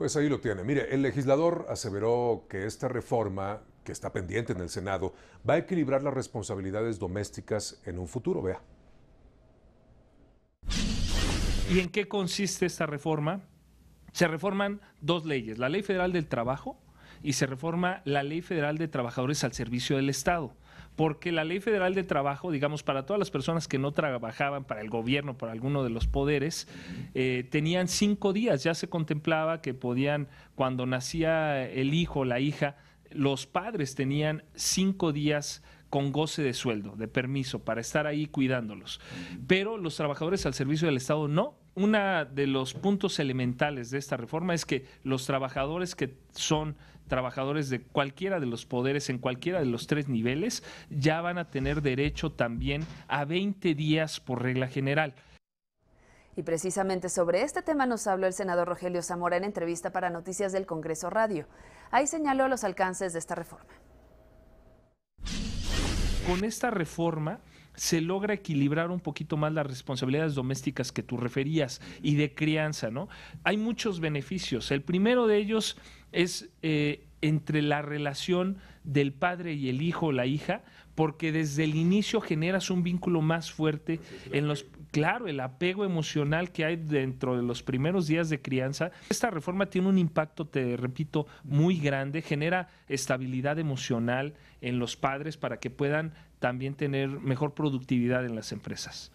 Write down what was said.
Pues ahí lo tiene. Mire, el legislador aseveró que esta reforma, que está pendiente en el Senado, va a equilibrar las responsabilidades domésticas en un futuro. Vea. ¿Y en qué consiste esta reforma? Se reforman dos leyes, la Ley Federal del Trabajo y se reforma la Ley Federal de Trabajadores al Servicio del Estado porque la ley federal de trabajo, digamos, para todas las personas que no trabajaban para el gobierno, para alguno de los poderes, eh, tenían cinco días, ya se contemplaba que podían, cuando nacía el hijo, o la hija, los padres tenían cinco días con goce de sueldo, de permiso, para estar ahí cuidándolos. Pero los trabajadores al servicio del Estado no, uno de los puntos elementales de esta reforma es que los trabajadores que son trabajadores de cualquiera de los poderes en cualquiera de los tres niveles ya van a tener derecho también a 20 días por regla general. Y precisamente sobre este tema nos habló el senador Rogelio Zamora en entrevista para Noticias del Congreso Radio. Ahí señaló los alcances de esta reforma. Con esta reforma se logra equilibrar un poquito más las responsabilidades domésticas que tú referías y de crianza, ¿no? Hay muchos beneficios. El primero de ellos es eh, entre la relación del padre y el hijo o la hija, porque desde el inicio generas un vínculo más fuerte en los claro, el apego emocional que hay dentro de los primeros días de crianza. Esta reforma tiene un impacto, te repito, muy grande, genera estabilidad emocional en los padres para que puedan también tener mejor productividad en las empresas.